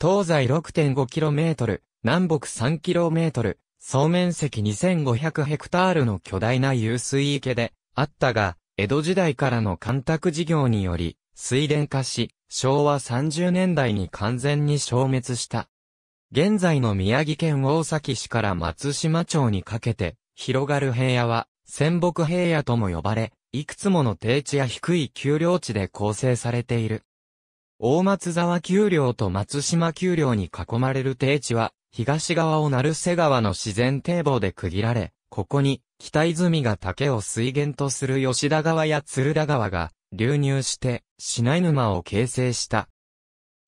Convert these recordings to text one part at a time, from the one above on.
東西 6.5km、南北 3km、総面積2500ヘクタールの巨大な湧水池であったが、江戸時代からの干拓事業により、水田化し、昭和30年代に完全に消滅した。現在の宮城県大崎市から松島町にかけて、広がる平野は、仙北平野とも呼ばれ、いくつもの低地や低い丘陵地で構成されている。大松沢丘陵と松島丘陵に囲まれる低地は、東側を鳴瀬川の自然堤防で区切られ、ここに、北泉が竹を水源とする吉田川や鶴田川が流入して、品沼を形成した。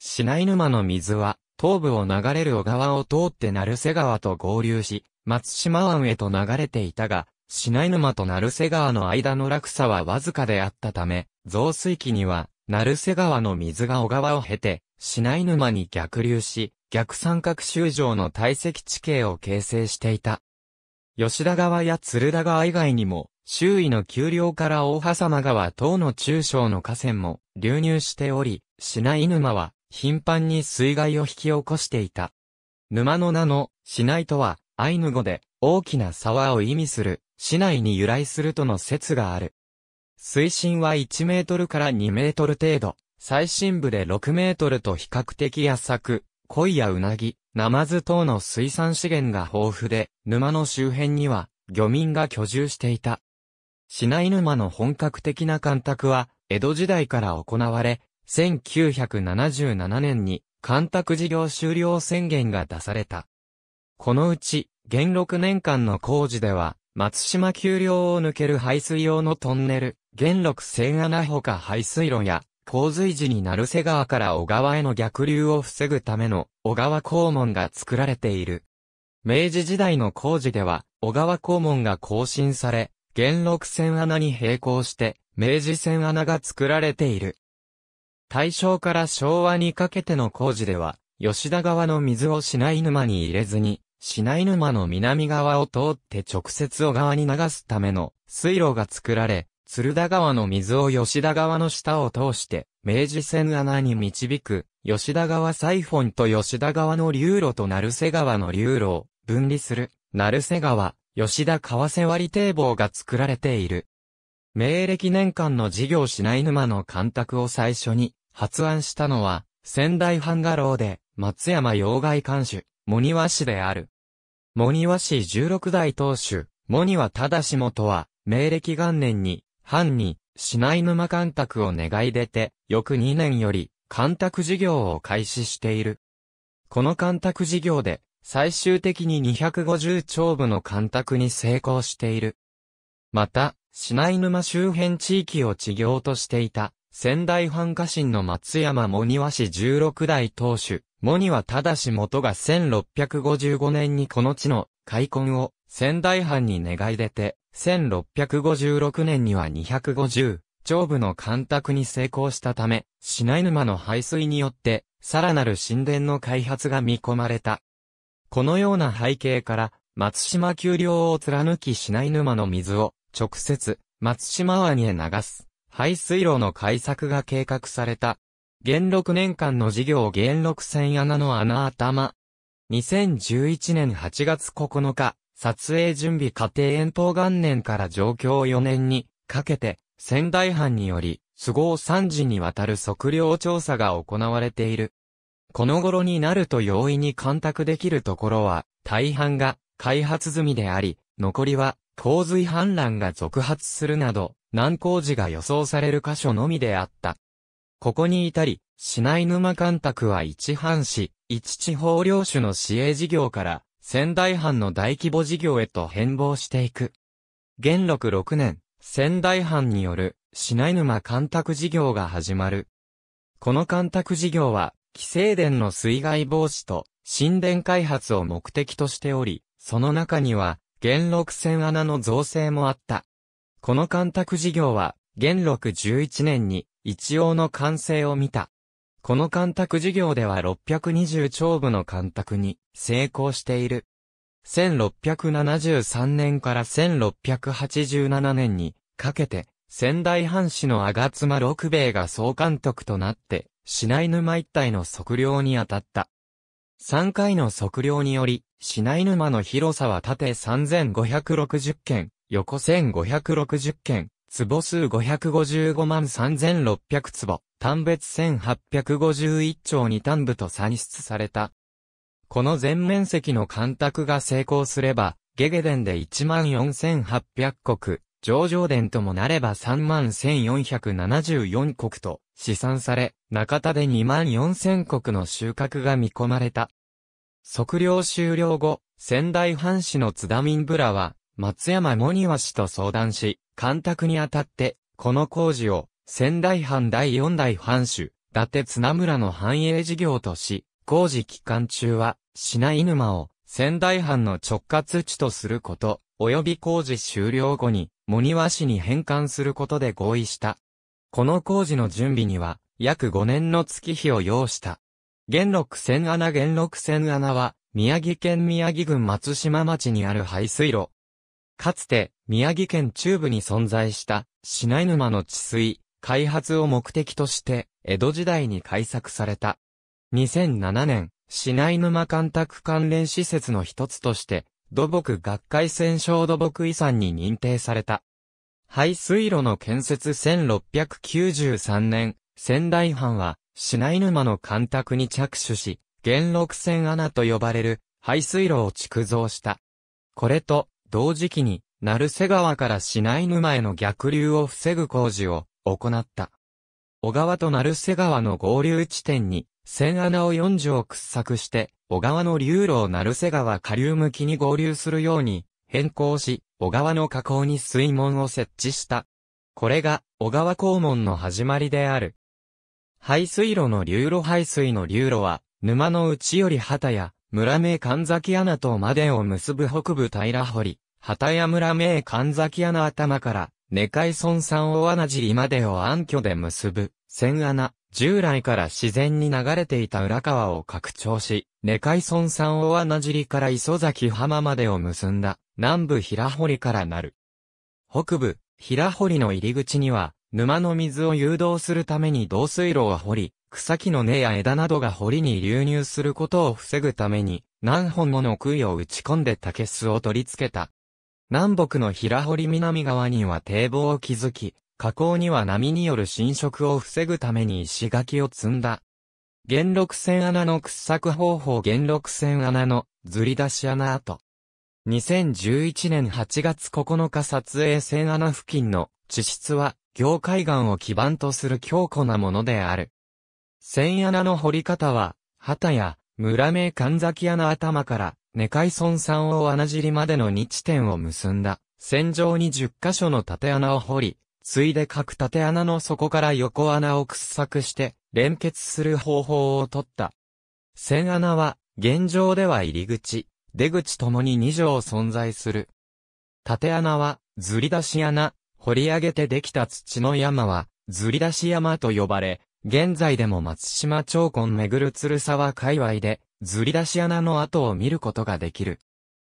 品沼の水は、東部を流れる小川を通って鳴瀬川と合流し、松島湾へと流れていたが、品沼と鳴瀬川の間の落差はわずかであったため、増水期には鳴瀬川の水が小川を経て、市内沼に逆流し、逆三角州城の堆積地形を形成していた。吉田川や鶴田川以外にも、周囲の丘陵から大狭間川等の中小の河川も流入しており、市内沼は頻繁に水害を引き起こしていた。沼の名の、市内とは、アイヌ語で、大きな沢を意味する、市内に由来するとの説がある。水深は1メートルから2メートル程度、最深部で6メートルと比較的浅く、鯉やうなぎ、ナマズ等の水産資源が豊富で、沼の周辺には漁民が居住していた。市内沼の本格的な干拓は、江戸時代から行われ、1977年に干拓事業終了宣言が出された。このうち、元六年間の工事では、松島丘陵を抜ける排水用のトンネル、元禄線穴ほか排水路や、洪水時に鳴瀬川から小川への逆流を防ぐための小川肛門が作られている。明治時代の工事では、小川肛門が更新され、元禄線穴に並行して、明治線穴が作られている。大正から昭和にかけての工事では、吉田川の水を品井沼に入れずに、品井沼の南側を通って直接小川に流すための水路が作られ、鶴田川の水を吉田川の下を通して、明治線穴に導く、吉田川サイフォンと吉田川の流路と成瀬川の流路を分離する、成瀬川、吉田川瀬割堤防が作られている。明暦年間の事業しない沼の干拓を最初に発案したのは、仙台半画廊で、松山洋外監守、モニワ氏である。モニワ氏16代当主、モニワ下とは、明暦元年に、藩に、市内沼干拓を願い出て、翌2年より、干拓事業を開始している。この干拓事業で、最終的に250丁部の干拓に成功している。また、市内沼周辺地域を地業としていた、仙台藩家臣の松山茂庭氏16代当主、茂庭正元が1655年にこの地の開墾を仙台藩に願い出て、1656年には250、上部の干拓に成功したため、市内沼の排水によって、さらなる神殿の開発が見込まれた。このような背景から、松島丘陵を貫き市内沼の水を、直接、松島湾へ流す、排水路の開削が計画された。元禄年間の事業元禄線穴の穴頭。2011年8月9日、撮影準備過程遠方元年から上京4年にかけて、仙台藩により、都合3時にわたる測量調査が行われている。この頃になると容易に干拓できるところは、大半が開発済みであり、残りは洪水氾濫が続発するなど、難工事が予想される箇所のみであった。ここに至り、市内沼干拓は一藩市、一地方領主の市営事業から、仙台藩の大規模事業へと変貌していく。元禄6年、仙台藩による、品沼干拓事業が始まる。この干拓事業は、寄生殿の水害防止と、神殿開発を目的としており、その中には、元禄線穴の造成もあった。この干拓事業は、元禄11年に、一応の完成を見た。この監督事業では620長部の監督に成功している。1673年から1687年にかけて、仙台藩士の阿賀妻六兵衛が総監督となって、市内沼一帯の測量に当たった。3回の測量により、市内沼の広さは縦3560件、横1560件、坪数555万3600坪。単別1851丁に単部と算出された。この全面積の干拓が成功すれば、ゲゲデンで14,800国、上場伝ともなれば31,474国と試算され、中田で24,000国の収穫が見込まれた。測量終了後、仙台藩士の津田民ブラは、松山モニワ氏と相談し、干拓にあたって、この工事を、仙台藩第四代藩主、伊達綱村の繁栄事業とし、工事期間中は、品井沼を仙台藩の直轄地とすること、及び工事終了後に、藻庭市に返還することで合意した。この工事の準備には、約5年の月日を要した。元禄千穴元禄千穴は、宮城県宮城郡松島町にある排水路。かつて、宮城県中部に存在した、品井沼の治水、開発を目的として、江戸時代に開作された。2007年、市内沼干拓関連施設の一つとして、土木学会戦勝土木遺産に認定された。排水路の建設1693年、仙台藩は、市内沼の干拓に着手し、元禄線穴と呼ばれる排水路を築造した。これと、同時期に、鳴瀬川から市内沼への逆流を防ぐ工事を行った。小川と成瀬川の合流地点に、線穴を4条掘削して、小川の流路を成瀬川下流向きに合流するように変更し、小川の河口に水門を設置した。これが小川肛門の始まりである。排水路の流路排水の流路は、沼の内より畑や、村名神崎穴とまでを結ぶ北部平堀、畑や村名神崎穴頭から、ネカイソン山を穴尻までを暗渠で結ぶ、千穴、従来から自然に流れていた浦川を拡張し、ネカイソン山を穴尻から磯崎浜までを結んだ、南部平堀からなる。北部、平堀の入り口には、沼の水を誘導するために導水路を掘り、草木の根や枝などが堀に流入することを防ぐために、何本もの杭を打ち込んで竹巣を取り付けた。南北の平堀南側には堤防を築き、河口には波による浸食を防ぐために石垣を積んだ。元禄線穴の掘削方法元禄線穴のずり出し穴跡。2011年8月9日撮影線穴付近の地質は、業界岩を基盤とする強固なものである。線穴の掘り方は、旗や村名神崎屋の頭から、根海村山を穴尻までの2地点を結んだ。線上に10箇所の縦穴を掘り、ついで各縦穴の底から横穴を掘削して、連結する方法をとった。線穴は、現状では入り口、出口ともに2条存在する。縦穴は、ずり出し穴、掘り上げてできた土の山は、ずり出し山と呼ばれ、現在でも松島町根めぐる鶴沢界隈で、ずり出し穴の跡を見ることができる。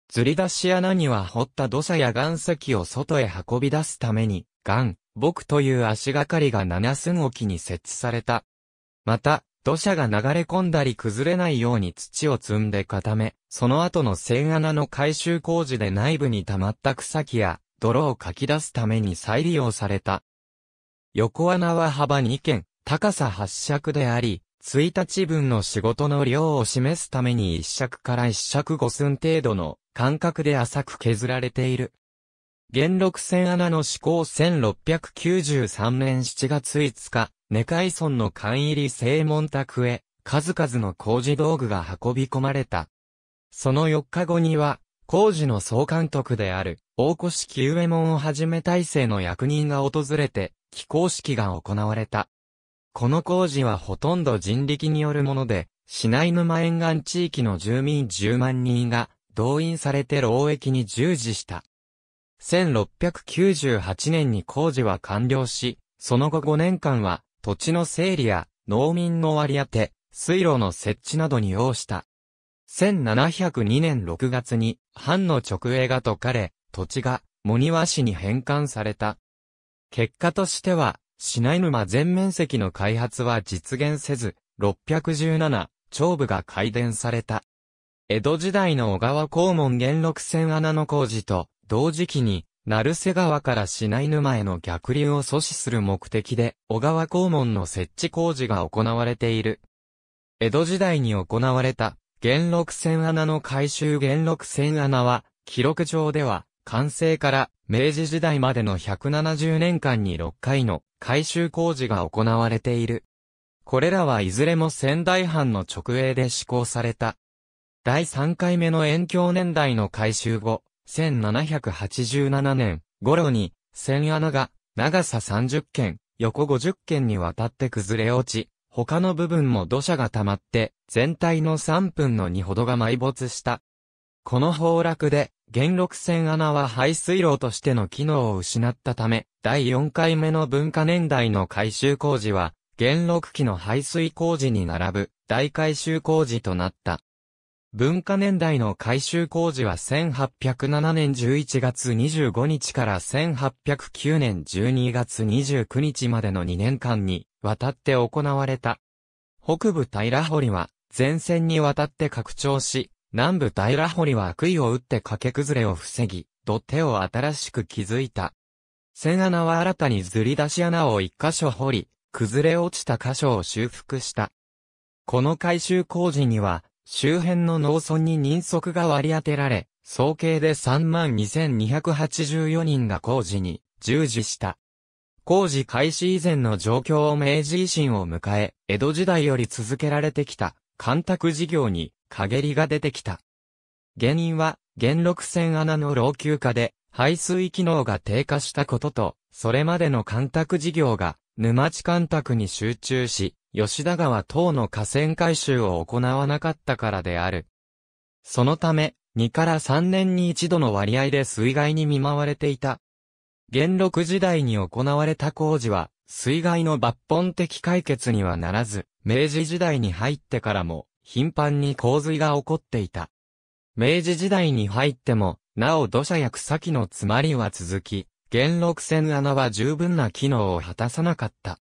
ずり出し穴には掘った土砂や岩石を外へ運び出すために、岩、木という足がかりが七寸置きに設置された。また、土砂が流れ込んだり崩れないように土を積んで固め、その後の線穴の改修工事で内部に溜まった草木や泥をかき出すために再利用された。横穴は幅2軒、高さ8尺であり、1日分の仕事の量を示すために1尺から1尺5寸程度の間隔で浅く削られている。元禄線穴の施行1693年7月5日、根海村の缶入り正門宅へ、数々の工事道具が運び込まれた。その4日後には、工事の総監督である、大越木上門をはじめ体制の役人が訪れて、起工式が行われた。この工事はほとんど人力によるもので、市内沼沿岸地域の住民10万人が動員されて労役に従事した。1698年に工事は完了し、その後5年間は土地の整理や農民の割り当て、水路の設置などに要した。1702年6月に藩の直営が解かれ、土地が森庭市に返還された。結果としては、市内沼全面積の開発は実現せず、617、長部が改伝された。江戸時代の小川公門元禄線穴の工事と、同時期に、成瀬川から市内沼への逆流を阻止する目的で、小川公門の設置工事が行われている。江戸時代に行われた、元禄線穴の改修元禄線穴は、記録上では、完成から明治時代までの170年間に6回の改修工事が行われている。これらはいずれも仙台藩の直営で施行された。第3回目の延響年代の改修後、1787年頃に、千穴が長さ30軒、横50軒にわたって崩れ落ち、他の部分も土砂が溜まって、全体の3分の2ほどが埋没した。この崩落で、元禄線穴は排水路としての機能を失ったため、第4回目の文化年代の改修工事は、元禄期の排水工事に並ぶ大改修工事となった。文化年代の改修工事は1807年11月25日から1809年12月29日までの2年間にわたって行われた。北部平堀は前線に渡って拡張し、南部平堀は杭を打って崖崩れを防ぎ、土手を新しく築いた。千穴は新たにずり出し穴を一箇所掘り、崩れ落ちた箇所を修復した。この改修工事には、周辺の農村に人足が割り当てられ、総計で32,284人が工事に従事した。工事開始以前の状況を明治維新を迎え、江戸時代より続けられてきた、干拓事業に陰りが出てきた。原因は、元禄線穴の老朽化で、排水機能が低下したことと、それまでの干拓事業が、沼地干拓に集中し、吉田川等の河川改修を行わなかったからである。そのため、2から3年に一度の割合で水害に見舞われていた。元禄時代に行われた工事は、水害の抜本的解決にはならず、明治時代に入ってからも、頻繁に洪水が起こっていた。明治時代に入っても、なお土砂や草木の詰まりは続き、元禄船穴は十分な機能を果たさなかった。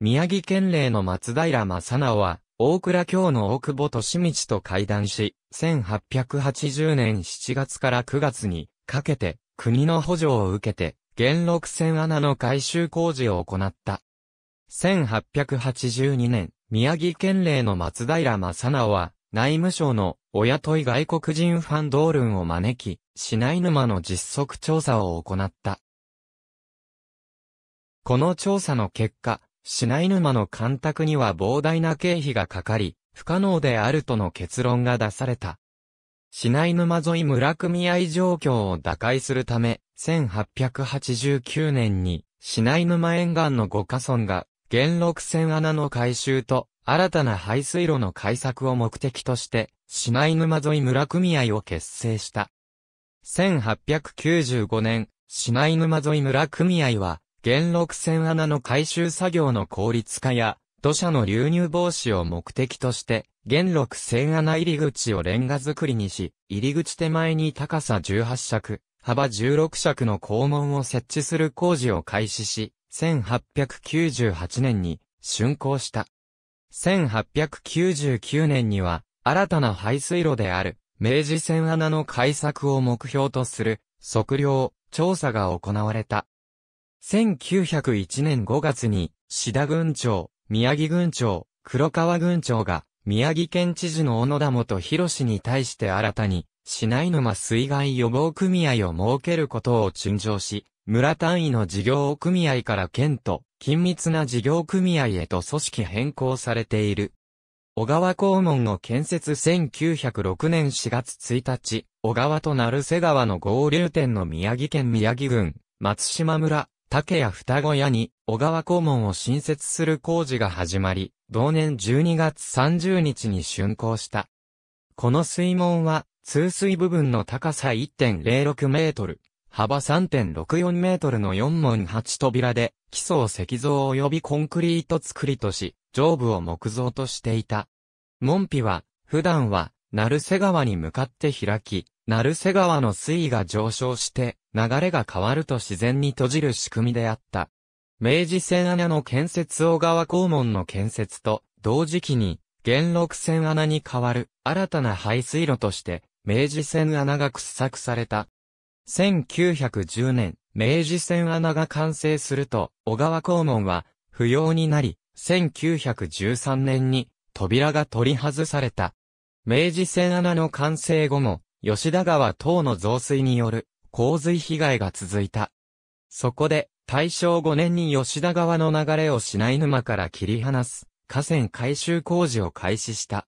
宮城県令の松平正直は、大倉京の大久保利道と会談し、1880年7月から9月にかけて、国の補助を受けて、元禄船穴の改修工事を行った。1882年、宮城県令の松平正直は、内務省のお雇い外国人ファンドールンを招き、市内沼の実測調査を行った。この調査の結果、市内沼の干拓には膨大な経費がかかり、不可能であるとの結論が出された。市内沼沿い村組合状況を打開するため、1889年に市内沼沿岸の五カ村が元禄線穴の改修と、新たな排水路の開作を目的として、市内沼沿い村組合を結成した。1895年、市内沼沿い村組合は、元禄線穴の改修作業の効率化や、土砂の流入防止を目的として、元禄線穴入り口をレンガ造りにし、入り口手前に高さ18尺、幅16尺の肛門を設置する工事を開始し、1898年に竣工した。1899年には、新たな排水路である、明治線穴の開削を目標とする、測量、調査が行われた。1901年5月に、志田郡長、宮城郡長、黒川郡長が、宮城県知事の小野田元博士に対して新たに、市内沼水害予防組合を設けることを陳情し、村単位の事業組合から県と緊密な事業組合へと組織変更されている。小川公門の建設1906年4月1日、小川と鳴瀬川の合流点の宮城県宮城郡、松島村、竹谷双子屋に小川公門を新設する工事が始まり、同年12月30日に竣工した。この水門は、通水部分の高さ1.06メートル、幅3.64メートルの4門8扉で、基礎を石像及びコンクリート作りとし、上部を木造としていた。門扉は、普段は、鳴瀬川に向かって開き、鳴瀬川の水位が上昇して、流れが変わると自然に閉じる仕組みであった。明治線穴の建設大川公門の建設と、同時期に、元禄線穴に代わる、新たな排水路として、明治線穴が掘削された。1910年、明治線穴が完成すると、小川公門は不要になり、1913年に扉が取り外された。明治線穴の完成後も、吉田川等の増水による洪水被害が続いた。そこで、大正5年に吉田川の流れを品井沼から切り離す、河川改修工事を開始した。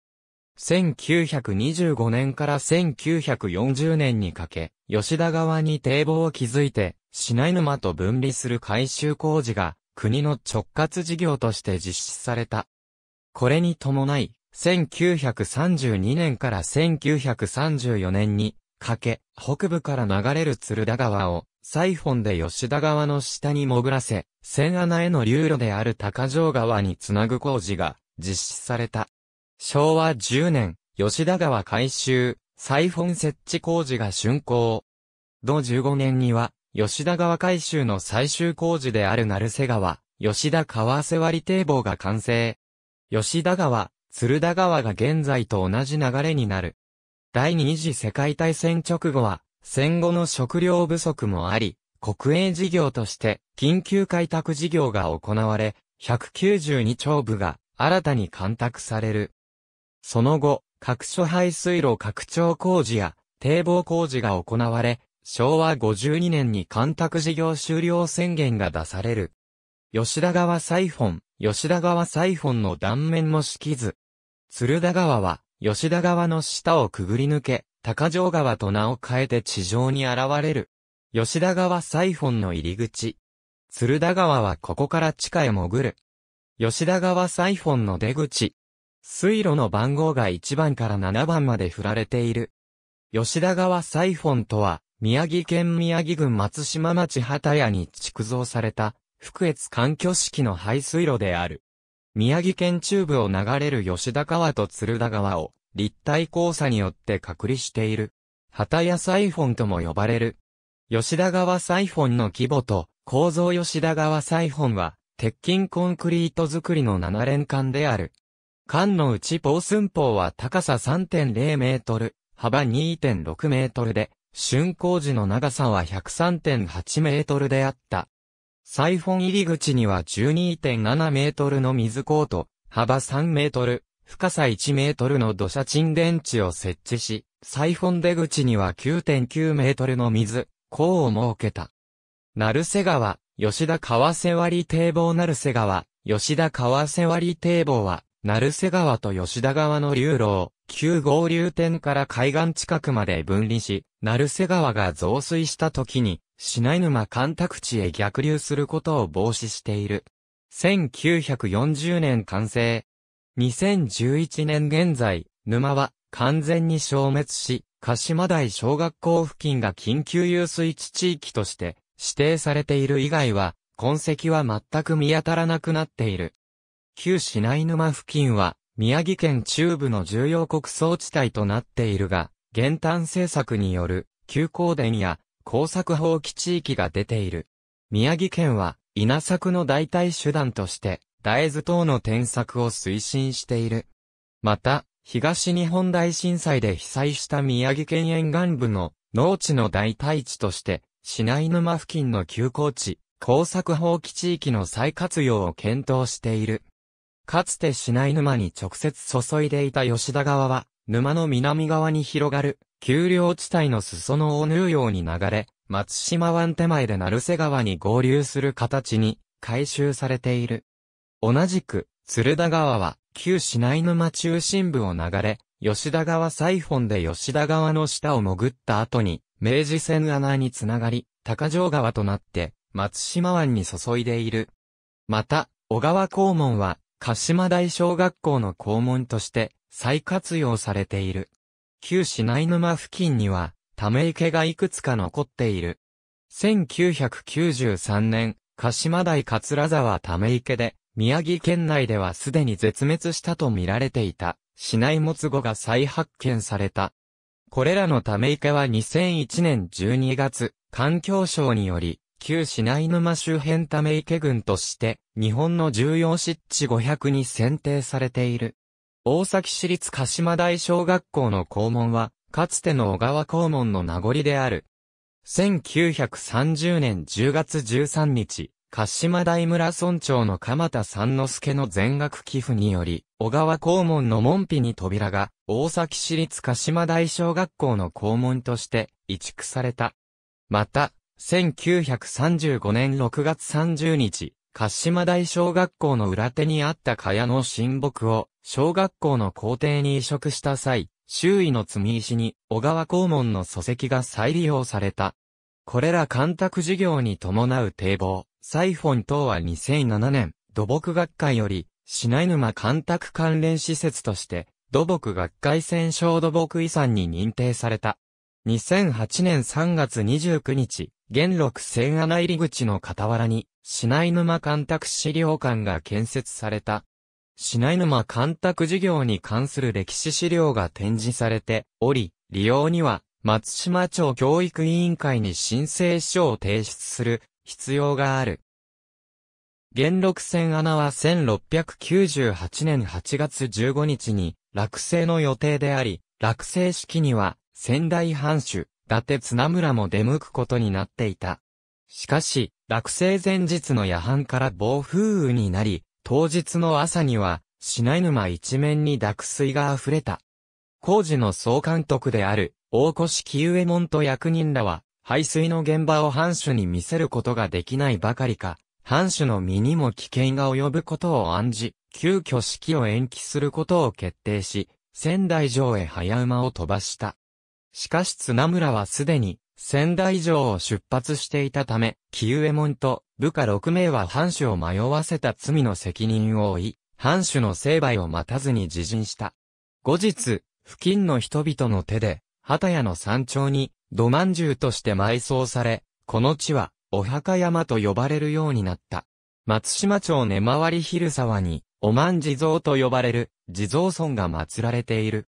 1925年から1940年にかけ、吉田川に堤防を築いて、品沼と分離する改修工事が、国の直轄事業として実施された。これに伴い、1932年から1934年に、かけ、北部から流れる鶴田川を、サイフォンで吉田川の下に潜らせ、千穴への流路である高城川につなぐ工事が実施された。昭和10年、吉田川改修、サン設置工事が竣工。同15年には、吉田川改修の最終工事である成瀬川、吉田川瀬割堤防が完成。吉田川、鶴田川が現在と同じ流れになる。第二次世界大戦直後は、戦後の食料不足もあり、国営事業として緊急開拓事業が行われ、192丁部が新たに干拓される。その後、各所排水路拡張工事や堤防工事が行われ、昭和52年に干拓事業終了宣言が出される。吉田川サイフォン、吉田川サイフォンの断面も敷き図。鶴田川は、吉田川の下をくぐり抜け、高城川と名を変えて地上に現れる。吉田川サイフォンの入り口。鶴田川はここから地下へ潜る。吉田川サイフォンの出口、水路の番号が1番から7番まで振られている。吉田川サイフォンとは、宮城県宮城郡松島町畑屋に築造された、福越環境式の排水路である。宮城県中部を流れる吉田川と鶴田川を、立体交差によって隔離している。畑屋サイフォンとも呼ばれる。吉田川サイフォンの規模と、構造吉田川サイフォンは、鉄筋コンクリート作りの7連間である。管のうち防寸法は高さ3.0メートル、幅2.6メートルで、竣工時の長さは103.8メートルであった。サイフォン入り口には12.7メートルの水コート、幅3メートル、深さ1メートルの土砂沈電池を設置し、サイフォン出口には9.9メートルの水、港を設けた。鳴瀬川、吉田川瀬割堤防鳴瀬川、吉田川瀬割堤防は、鳴瀬川と吉田川の流路を、旧合流点から海岸近くまで分離し、鳴瀬川が増水した時に、品沼干拓地へ逆流することを防止している。1940年完成。2011年現在、沼は完全に消滅し、鹿島台小学校付近が緊急遊水地地域として指定されている以外は、痕跡は全く見当たらなくなっている。旧市内沼付近は、宮城県中部の重要国葬地帯となっているが、減反政策による、休耕電や耕作放棄地域が出ている。宮城県は、稲作の代替手段として、大豆等の転作を推進している。また、東日本大震災で被災した宮城県沿岸部の農地の代替地として、市内沼付近の休耕地、耕作放棄地域の再活用を検討している。かつて市内沼に直接注いでいた吉田川は、沼の南側に広がる、丘陵地帯の裾野を縫うように流れ、松島湾手前で成瀬川に合流する形に回収されている。同じく、鶴田川は、旧市内沼中心部を流れ、吉田川ォンで吉田川の下を潜った後に、明治線穴につながり、高城川となって、松島湾に注いでいる。また、小川公門は、鹿島台小学校の校門として再活用されている。旧市内沼付近には、ため池がいくつか残っている。1993年、鹿島台桂沢ため池で、宮城県内ではすでに絶滅したと見られていた、市内もつ語が再発見された。これらのため池は2001年12月、環境省により、旧市内沼周辺ため池群として、日本の重要湿地500に選定されている。大崎市立鹿島大小学校の校門は、かつての小川校門の名残である。1930年10月13日、鹿島大村村長の鎌田三之助の全額寄付により、小川校門の門扉に扉が、大崎市立鹿島大小学校の校門として、移築された。また、1935年6月30日、鹿島大小学校の裏手にあった蚊帳の親木を、小学校の校庭に移植した際、周囲の積み石に、小川校門の礎石が再利用された。これら干拓事業に伴う堤防、サイフォン等は2007年、土木学会より、市内沼干拓関連施設として、土木学会戦勝土木遺産に認定された。2008年3月29日、元禄千穴入り口の傍らに、市内沼干拓資料館が建設された。市内沼干拓事業に関する歴史資料が展示されており、利用には、松島町教育委員会に申請書を提出する必要がある。元禄線穴は1698年8月15日に落成の予定であり、落成式には仙台藩主、伊達綱村も出向くことになっていた。しかし、落成前日の夜半から暴風雨になり、当日の朝には、品沼一面に濁水が溢れた。工事の総監督である、大越木右衛門と役人らは、排水の現場を藩主に見せることができないばかりか、藩主の身にも危険が及ぶことを暗示、急遽式を延期することを決定し、仙台城へ早馬を飛ばした。しかし綱村はすでに、仙台城を出発していたため、木右衛門と部下6名は藩主を迷わせた罪の責任を負い、藩主の成敗を待たずに自陣した。後日、付近の人々の手で、畑屋の山頂に、土饅頭として埋葬され、この地は、お墓山と呼ばれるようになった。松島町根回り昼沢に、お万地蔵と呼ばれる、地蔵村が祀られている。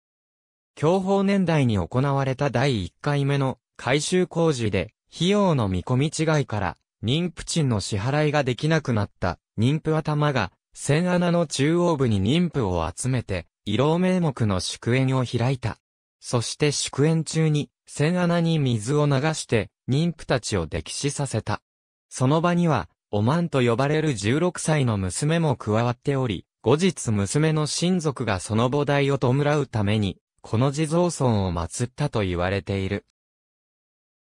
享保年代に行われた第1回目の改修工事で、費用の見込み違いから、妊婦賃の支払いができなくなった妊婦頭が、千穴の中央部に妊婦を集めて、慰労名目の祝宴を開いた。そして祝宴中に、千穴に水を流して、妊婦たちを溺死させた。その場には、おまんと呼ばれる16歳の娘も加わっており、後日娘の親族がその母体を弔うために、この地蔵尊を祀ったと言われている。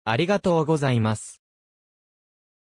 ありがとうございます。